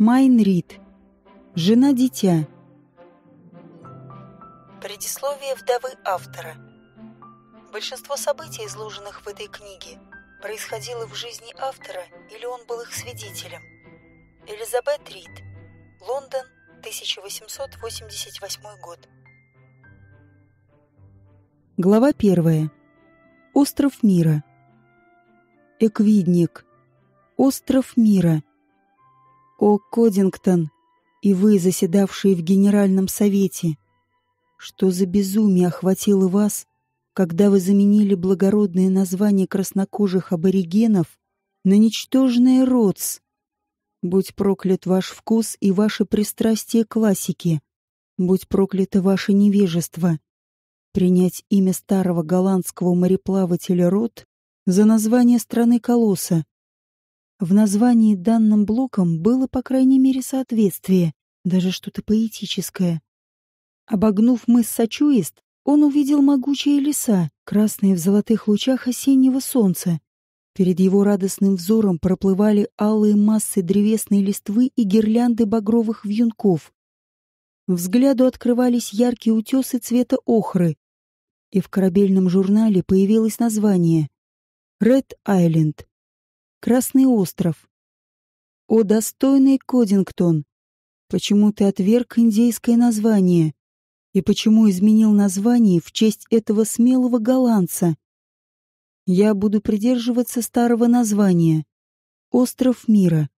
Майнрид. Жена-дитя. Предисловие вдовы автора. Большинство событий, изложенных в этой книге, происходило в жизни автора или он был их свидетелем. Элизабет Рид. Лондон, 1888 год. Глава первая. Остров мира. Эквидник. Остров мира. О, Кодингтон, и вы, заседавшие в Генеральном Совете, что за безумие охватило вас, когда вы заменили благородное название краснокожих аборигенов на ничтожное родс? Будь проклят ваш вкус и ваше пристрастие классики! Будь проклято ваше невежество. Принять имя старого голландского мореплавателя Рот за название страны Колосса в названии данным блоком было, по крайней мере, соответствие, даже что-то поэтическое. Обогнув мыс Сочуист, он увидел могучие леса, красные в золотых лучах осеннего солнца. Перед его радостным взором проплывали алые массы древесной листвы и гирлянды багровых вьюнков. Взгляду открывались яркие утесы цвета охры, и в корабельном журнале появилось название «Ред Айленд». Красный остров. О, достойный Кодингтон! Почему ты отверг индейское название? И почему изменил название в честь этого смелого голландца? Я буду придерживаться старого названия. Остров мира.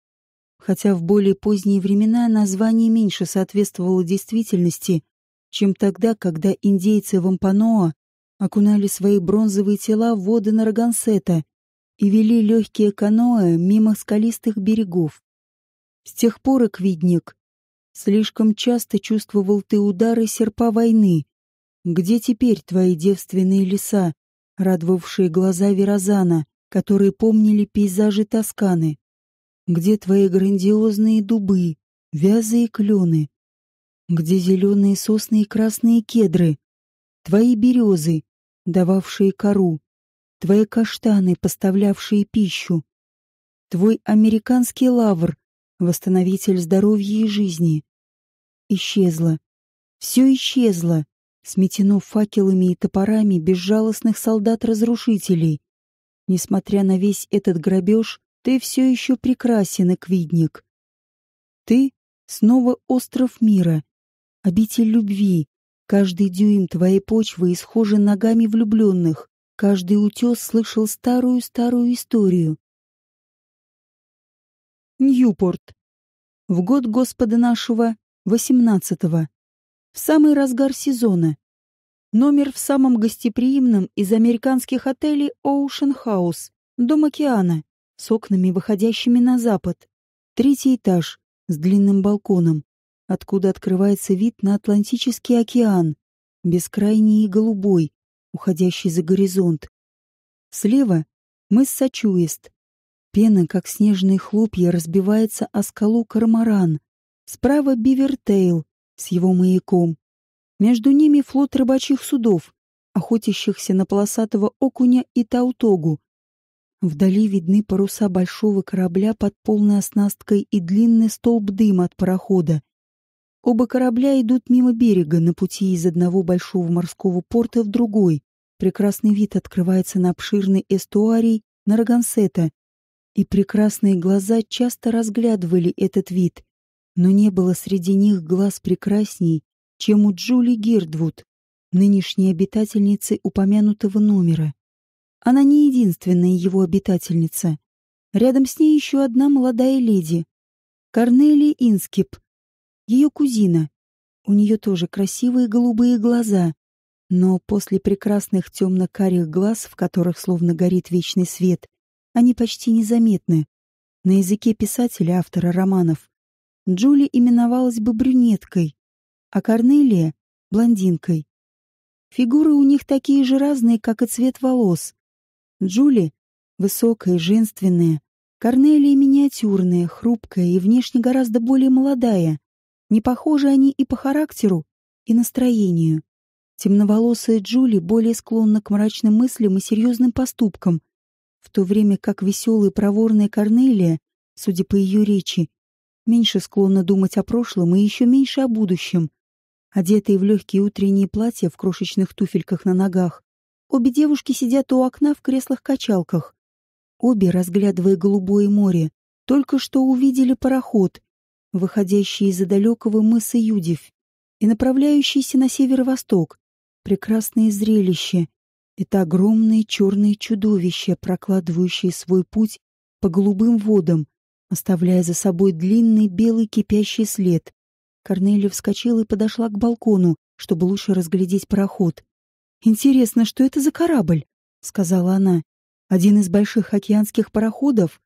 Хотя в более поздние времена название меньше соответствовало действительности, чем тогда, когда индейцы Вампаноа окунали свои бронзовые тела в воды Нарагансета и вели легкие каноэ мимо скалистых берегов. С тех пор, Эквидник, слишком часто чувствовал ты удары серпа войны. Где теперь твои девственные леса, радовавшие глаза Верозана, которые помнили пейзажи Тосканы? Где твои грандиозные дубы, вязы и клены? Где зеленые сосны и красные кедры? Твои березы, дававшие кору? твои каштаны, поставлявшие пищу, твой американский лавр, восстановитель здоровья и жизни. Исчезло. Все исчезло, сметено факелами и топорами безжалостных солдат-разрушителей. Несмотря на весь этот грабеж, ты все еще прекрасен, Эквидник. Ты — снова остров мира, обитель любви. Каждый дюйм твоей почвы исхожен ногами влюбленных. Каждый утес слышал старую-старую историю. Ньюпорт. В год Господа нашего, 18-го. В самый разгар сезона. Номер в самом гостеприимном из американских отелей Ocean House, дом океана, с окнами, выходящими на запад. Третий этаж, с длинным балконом, откуда открывается вид на Атлантический океан, бескрайний и голубой, уходящий за горизонт. Слева — мыс Сачуист. Пена, как снежные хлопья, разбивается о скалу Кармаран. Справа — Бивертейл с его маяком. Между ними флот рыбачьих судов, охотящихся на полосатого окуня и таутогу. Вдали видны паруса большого корабля под полной оснасткой и длинный столб дыма от парохода. Оба корабля идут мимо берега на пути из одного большого морского порта в другой. Прекрасный вид открывается на обширный эстуарий Нарагансета, и прекрасные глаза часто разглядывали этот вид, но не было среди них глаз прекрасней, чем у Джули Гирдвуд, нынешней обитательницы упомянутого номера. Она не единственная его обитательница. Рядом с ней еще одна молодая леди. Корнелия Инскип — ее кузина. У нее тоже красивые голубые глаза, но после прекрасных темно-карих глаз, в которых словно горит вечный свет, они почти незаметны. На языке писателя, автора романов, Джули именовалась бы брюнеткой, а Корнелия — блондинкой. Фигуры у них такие же разные, как и цвет волос. Джули — высокая, женственная, Корнелия — миниатюрная, хрупкая и внешне гораздо более молодая. Не похожи они и по характеру, и настроению. Темноволосая Джули более склонна к мрачным мыслям и серьезным поступкам, в то время как веселая и проворная Корнелия, судя по ее речи, меньше склонна думать о прошлом и еще меньше о будущем. Одетые в легкие утренние платья в крошечных туфельках на ногах, обе девушки сидят у окна в креслах-качалках. Обе, разглядывая голубое море, только что увидели пароход, выходящий из-за далекого мыса Юдив и направляющийся на северо-восток. Прекрасное зрелище. Это огромные черные чудовища, прокладывающие свой путь по голубым водам, оставляя за собой длинный белый кипящий след. Корнелия вскочила и подошла к балкону, чтобы лучше разглядеть пароход. «Интересно, что это за корабль?» — сказала она. «Один из больших океанских пароходов?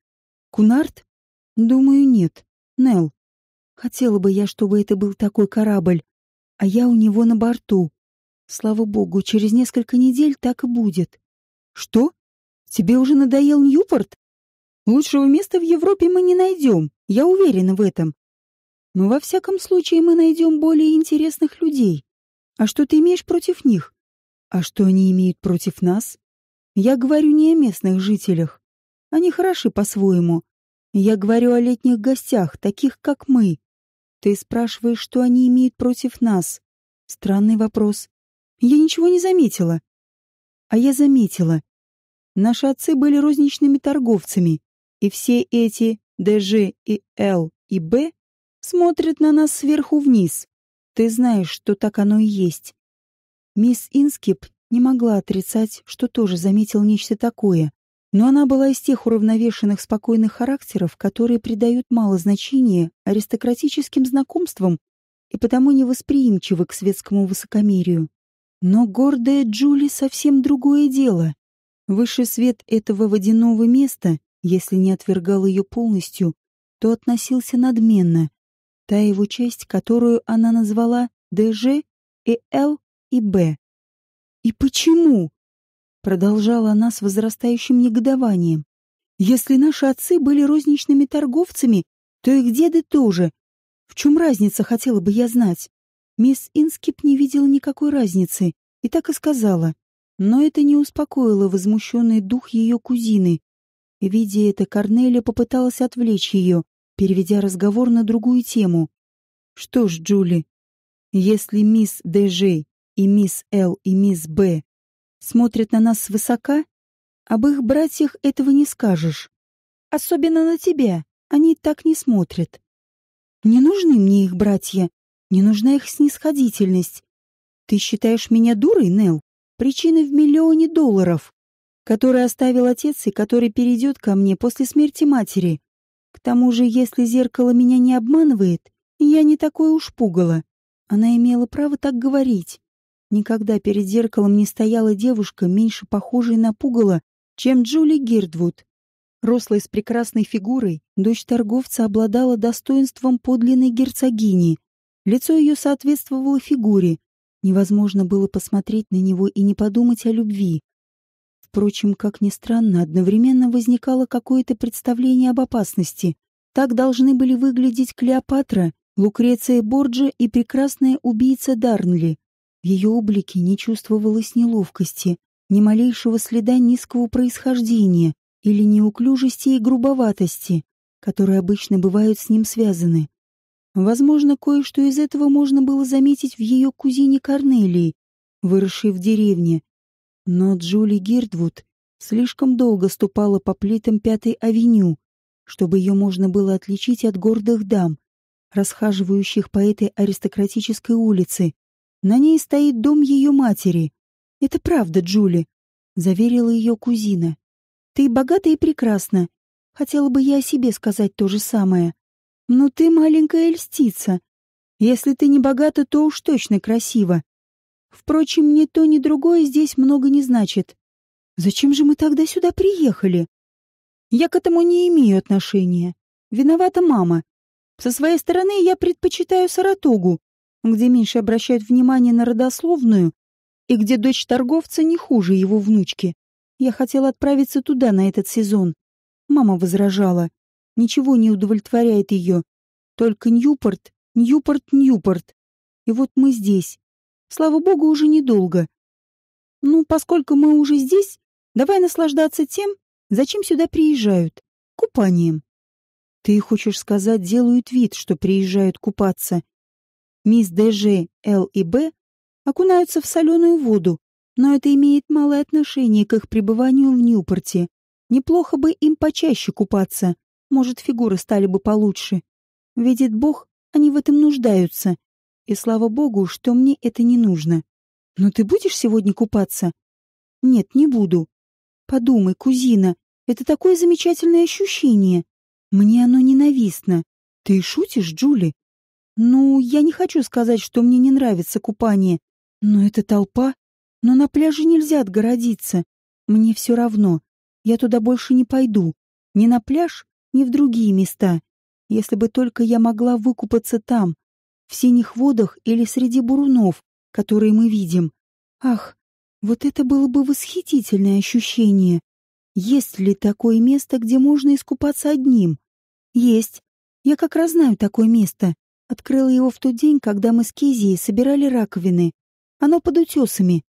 Кунарт Думаю, нет. Нел. Хотела бы я, чтобы это был такой корабль, а я у него на борту. Слава богу, через несколько недель так и будет. Что? Тебе уже надоел Ньюпорт? Лучшего места в Европе мы не найдем, я уверена в этом. Но во всяком случае мы найдем более интересных людей. А что ты имеешь против них? А что они имеют против нас? Я говорю не о местных жителях. Они хороши по-своему. Я говорю о летних гостях, таких как мы. Ты спрашиваешь, что они имеют против нас? Странный вопрос. Я ничего не заметила. А я заметила. Наши отцы были розничными торговцами, и все эти ДЖ и Л и Б смотрят на нас сверху вниз. Ты знаешь, что так оно и есть. Мисс Инскип не могла отрицать, что тоже заметил нечто такое. Но она была из тех уравновешенных спокойных характеров, которые придают мало значения аристократическим знакомствам и потому невосприимчивы к светскому высокомерию. Но гордая Джули совсем другое дело. Высший свет этого водяного места, если не отвергал ее полностью, то относился надменно. Та его часть, которую она назвала ДЖ и Л и Б. И почему? Продолжала она с возрастающим негодованием. Если наши отцы были розничными торговцами, то их деды тоже. В чем разница, хотела бы я знать. Мисс Инскип не видела никакой разницы и так и сказала. Но это не успокоило возмущенный дух ее кузины. Видя это, Корнелия попыталась отвлечь ее, переведя разговор на другую тему. «Что ж, Джули, если мисс Д.Ж. и мисс Л. и мисс Б смотрят на нас свысока, об их братьях этого не скажешь. Особенно на тебя они так не смотрят. Не нужны мне их братья, не нужна их снисходительность. Ты считаешь меня дурой, Нел? Причины в миллионе долларов, которые оставил отец и который перейдет ко мне после смерти матери. К тому же, если зеркало меня не обманывает, я не такое уж пугало. Она имела право так говорить. Никогда перед зеркалом не стояла девушка, меньше похожая на пугало, чем Джули Гирдвуд. Рослая с прекрасной фигурой, дочь торговца обладала достоинством подлинной герцогини. Лицо ее соответствовало фигуре. Невозможно было посмотреть на него и не подумать о любви. Впрочем, как ни странно, одновременно возникало какое-то представление об опасности. Так должны были выглядеть Клеопатра, Лукреция Борджа и прекрасная убийца Дарнли. В ее облике не чувствовалось неловкости, ни малейшего следа низкого происхождения или неуклюжести и грубоватости, которые обычно бывают с ним связаны. Возможно, кое-что из этого можно было заметить в ее кузине Корнелии, выросшей в деревне. Но Джули Гирдвуд слишком долго ступала по плитам Пятой авеню, чтобы ее можно было отличить от гордых дам, расхаживающих по этой аристократической улице, на ней стоит дом ее матери. Это правда, Джули, заверила ее кузина. Ты богата и прекрасна. Хотела бы я о себе сказать то же самое. Но ты маленькая льстица. Если ты не богата, то уж точно красива. Впрочем, ни то, ни другое здесь много не значит. Зачем же мы тогда сюда приехали? Я к этому не имею отношения. Виновата мама. Со своей стороны я предпочитаю Саратогу, где меньше обращают внимания на родословную и где дочь торговца не хуже его внучки. Я хотела отправиться туда на этот сезон. Мама возражала. Ничего не удовлетворяет ее. Только Ньюпорт, Ньюпорт, Ньюпорт. И вот мы здесь. Слава богу, уже недолго. Ну, поскольку мы уже здесь, давай наслаждаться тем, зачем сюда приезжают. Купанием. Ты хочешь сказать, делают вид, что приезжают купаться, Мисс Д.Ж., Л. и Б. окунаются в соленую воду, но это имеет малое отношение к их пребыванию в Ньюпорте. Неплохо бы им почаще купаться, может, фигуры стали бы получше. Видит Бог, они в этом нуждаются. И слава Богу, что мне это не нужно. Но ты будешь сегодня купаться? Нет, не буду. Подумай, кузина, это такое замечательное ощущение. Мне оно ненавистно. Ты шутишь, Джули? Ну, я не хочу сказать, что мне не нравится купание, но это толпа. Но на пляже нельзя отгородиться. Мне все равно. Я туда больше не пойду. Ни на пляж, ни в другие места. Если бы только я могла выкупаться там, в синих водах или среди бурунов, которые мы видим. Ах, вот это было бы восхитительное ощущение. Есть ли такое место, где можно искупаться одним? Есть. Я как раз знаю такое место. Открыла его в тот день, когда мы с Кизией собирали раковины. Оно под утесами.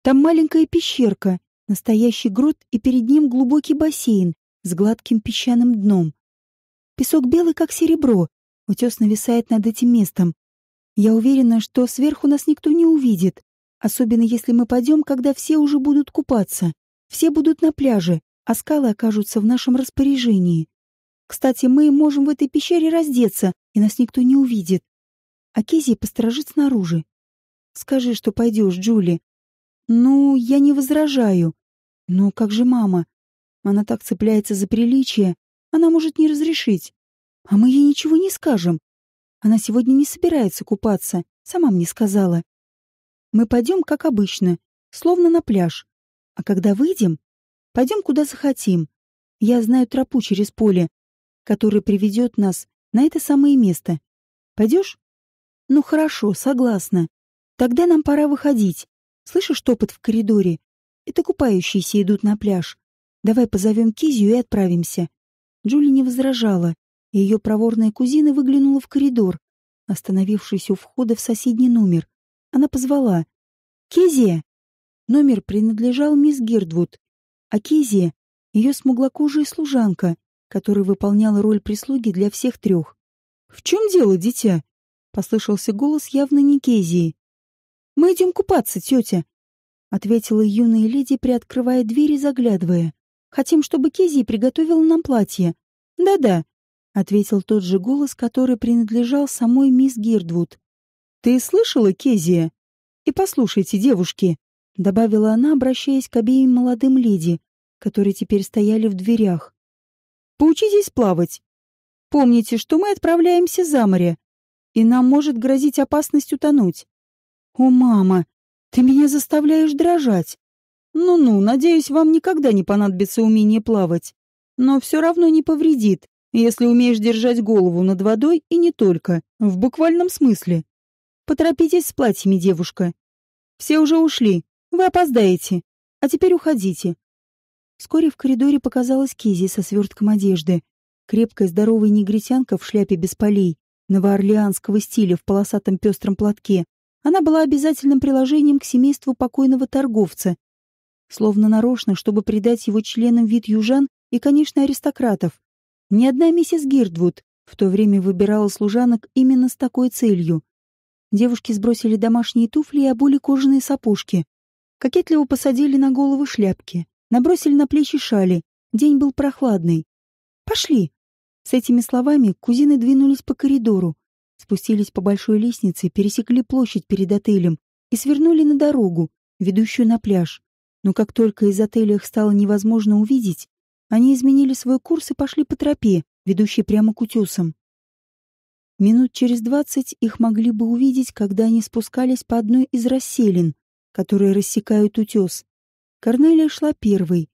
Там маленькая пещерка, настоящий грот, и перед ним глубокий бассейн с гладким песчаным дном. Песок белый, как серебро. Утес нависает над этим местом. Я уверена, что сверху нас никто не увидит, особенно если мы пойдем, когда все уже будут купаться. Все будут на пляже, а скалы окажутся в нашем распоряжении. Кстати, мы можем в этой пещере раздеться, и нас никто не увидит. А Кезия посторожит снаружи. Скажи, что пойдешь, Джули. Ну, я не возражаю. Но ну, как же мама? Она так цепляется за приличие. Она может не разрешить. А мы ей ничего не скажем. Она сегодня не собирается купаться. Сама мне сказала. Мы пойдем, как обычно, словно на пляж. А когда выйдем, пойдем, куда захотим. Я знаю тропу через поле, который приведет нас на это самое место. Пойдешь? Ну хорошо, согласна. Тогда нам пора выходить. Слышишь топот в коридоре? Это купающиеся идут на пляж. Давай позовем Кизию и отправимся. Джули не возражала, и ее проворная кузина выглянула в коридор, остановившись у входа в соседний номер. Она позвала. «Кезия!» Номер принадлежал мисс Гирдвуд, а Кезия — ее смуглокожая служанка, который выполнял роль прислуги для всех трех. «В чем дело, дитя?» — послышался голос явно не Кезии. «Мы идем купаться, тетя», — ответила юная леди, приоткрывая дверь и заглядывая. «Хотим, чтобы Кезия приготовила нам платье». «Да-да», — ответил тот же голос, который принадлежал самой мисс Гирдвуд. «Ты слышала, Кезия? И послушайте, девушки!» — добавила она, обращаясь к обеим молодым леди, которые теперь стояли в дверях. Поучитесь плавать. Помните, что мы отправляемся за море, и нам может грозить опасность утонуть. О, мама, ты меня заставляешь дрожать. Ну-ну, надеюсь, вам никогда не понадобится умение плавать. Но все равно не повредит, если умеешь держать голову над водой и не только, в буквальном смысле. Поторопитесь с платьями, девушка. Все уже ушли, вы опоздаете. А теперь уходите. Вскоре в коридоре показалась Кизи со свертком одежды. Крепкая здоровая негритянка в шляпе без полей, новоорлеанского стиля в полосатом пестром платке. Она была обязательным приложением к семейству покойного торговца. Словно нарочно, чтобы придать его членам вид южан и, конечно, аристократов. Ни одна миссис Гирдвуд в то время выбирала служанок именно с такой целью. Девушки сбросили домашние туфли и обули кожаные сапожки. Кокетливо посадили на головы шляпки набросили на плечи шали. День был прохладный. «Пошли!» С этими словами кузины двинулись по коридору, спустились по большой лестнице, пересекли площадь перед отелем и свернули на дорогу, ведущую на пляж. Но как только из отеля их стало невозможно увидеть, они изменили свой курс и пошли по тропе, ведущей прямо к утесам. Минут через двадцать их могли бы увидеть, когда они спускались по одной из расселин, которые рассекают утес. Корнелия шла первой,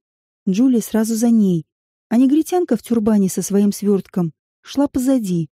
Джулия сразу за ней, а негритянка в тюрбане со своим свертком шла позади.